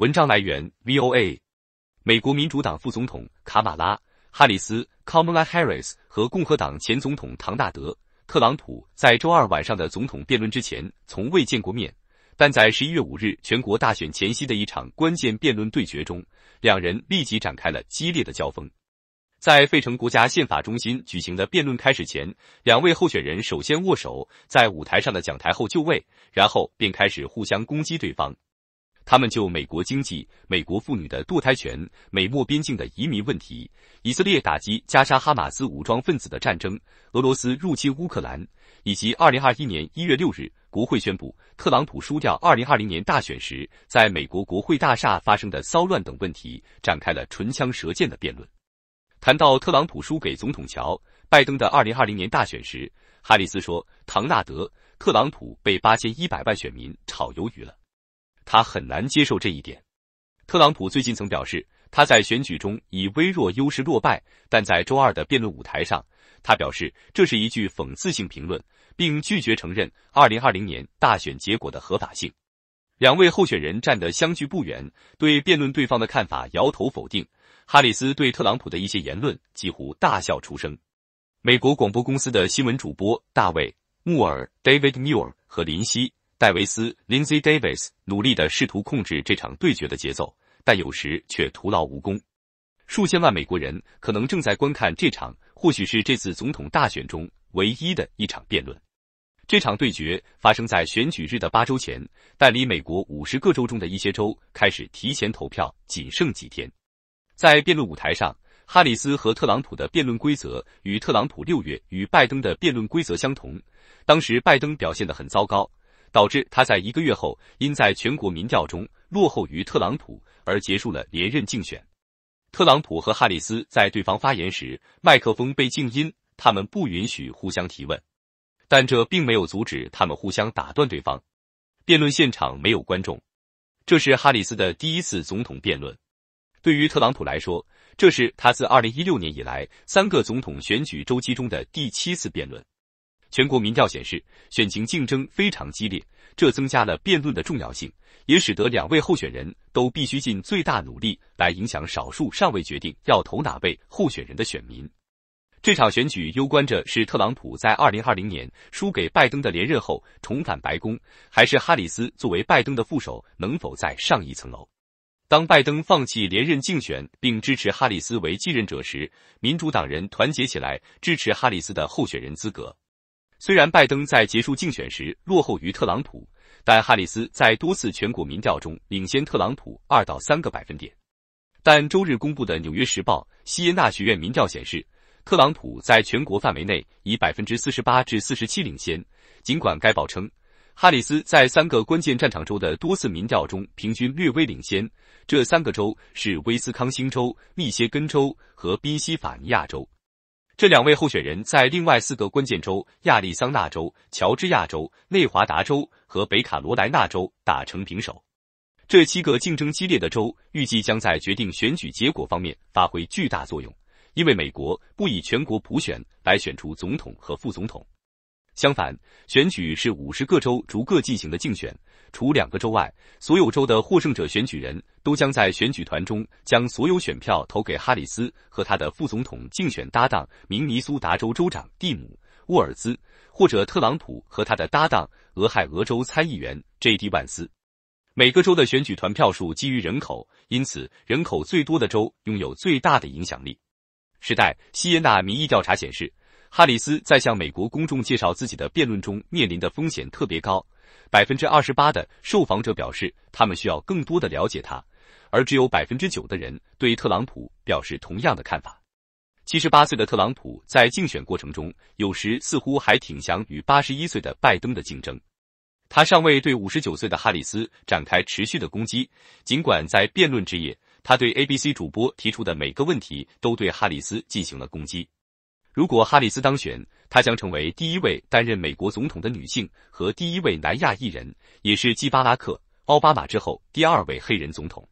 文章来源：VOA。美国民主党副总统卡马拉·哈里斯 （Kamala Harris） 和共和党前总统唐纳德·特朗普在周二晚上的总统辩论之前从未见过面，但在十一月五日全国大选前夕的一场关键辩论对决中，两人立即展开了激烈的交锋。在费城国家宪法中心举行的辩论开始前，两位候选人首先握手，在舞台上的讲台后就位，然后便开始互相攻击对方。他们就美国经济、美国妇女的堕胎权、美墨边境的移民问题、以色列打击加沙哈马斯武装分子的战争、俄罗斯入侵乌克兰，以及2021年1月6日国会宣布特朗普输掉2020年大选时，在美国国会大厦发生的骚乱等问题，展开了唇枪舌剑的辩论。谈到特朗普输给总统乔·拜登的2020年大选时，哈里斯说：“唐纳德·特朗普被8100万选民炒鱿鱼了。”他很难接受这一点。特朗普最近曾表示，他在选举中以微弱优势落败，但在周二的辩论舞台上，他表示这是一句讽刺性评论，并拒绝承认二零二零年大选结果的合法性。两位候选人站得相距不远，对辩论对方的看法摇头否定。哈里斯对特朗普的一些言论几乎大笑出声。美国广播公司的新闻主播大卫·穆尔 （David Muir） 和林夕。戴维斯 l i n d s e y Davis 努力地试图控制这场对决的节奏，但有时却徒劳无功。数千万美国人可能正在观看这场，或许是这次总统大选中唯一的一场辩论。这场对决发生在选举日的八周前，但离美国五十个州中的一些州开始提前投票仅剩几天。在辩论舞台上，哈里斯和特朗普的辩论规则与特朗普六月与拜登的辩论规则相同。当时，拜登表现得很糟糕。导致他在一个月后因在全国民调中落后于特朗普而结束了连任竞选。特朗普和哈里斯在对方发言时，麦克风被静音，他们不允许互相提问，但这并没有阻止他们互相打断对方。辩论现场没有观众，这是哈里斯的第一次总统辩论。对于特朗普来说，这是他自二零一六年以来三个总统选举周期中的第七次辩论。全国民调显示，选情竞争非常激烈，这增加了辩论的重要性，也使得两位候选人都必须尽最大努力来影响少数尚未决定要投哪位候选人的选民。这场选举攸关着是特朗普在二零二零年输给拜登的连任后重返白宫，还是哈里斯作为拜登的副手能否再上一层楼。当拜登放弃连任竞选并支持哈里斯为继任者时，民主党人团结起来支持哈里斯的候选人资格。虽然拜登在结束竞选时落后于特朗普，但哈里斯在多次全国民调中领先特朗普二到三个百分点。但周日公布的《纽约时报》西耶纳学院民调显示，特朗普在全国范围内以百分之四十八至四十七领先。尽管该报称，哈里斯在三个关键战场州的多次民调中平均略微领先，这三个州是威斯康星州、密歇根州和宾夕法尼亚州。这两位候选人在另外四个关键州——亚利桑那州、乔治亚州、内华达州和北卡罗来纳州打成平手。这七个竞争激烈的州预计将在决定选举结果方面发挥巨大作用，因为美国不以全国普选来选出总统和副总统。相反，选举是五十个州逐个进行的竞选。除两个州外，所有州的获胜者选举人都将在选举团中将所有选票投给哈里斯和他的副总统竞选搭档明尼苏达州州长蒂姆·沃尔兹，或者特朗普和他的搭档俄亥俄州参议员 J.D. 万斯。每个州的选举团票数基于人口，因此人口最多的州拥有最大的影响力。时代西耶纳民意调查显示。哈里斯在向美国公众介绍自己的辩论中面临的风险特别高，百分之二十八的受访者表示他们需要更多的了解他，而只有百分之九的人对特朗普表示同样的看法。七十八岁的特朗普在竞选过程中有时似乎还挺想与八十一岁的拜登的竞争，他尚未对五十九岁的哈里斯展开持续的攻击，尽管在辩论之夜，他对 ABC 主播提出的每个问题都对哈里斯进行了攻击。如果哈里斯当选，她将成为第一位担任美国总统的女性和第一位南亚裔人，也是继巴拉克、奥巴马之后第二位黑人总统。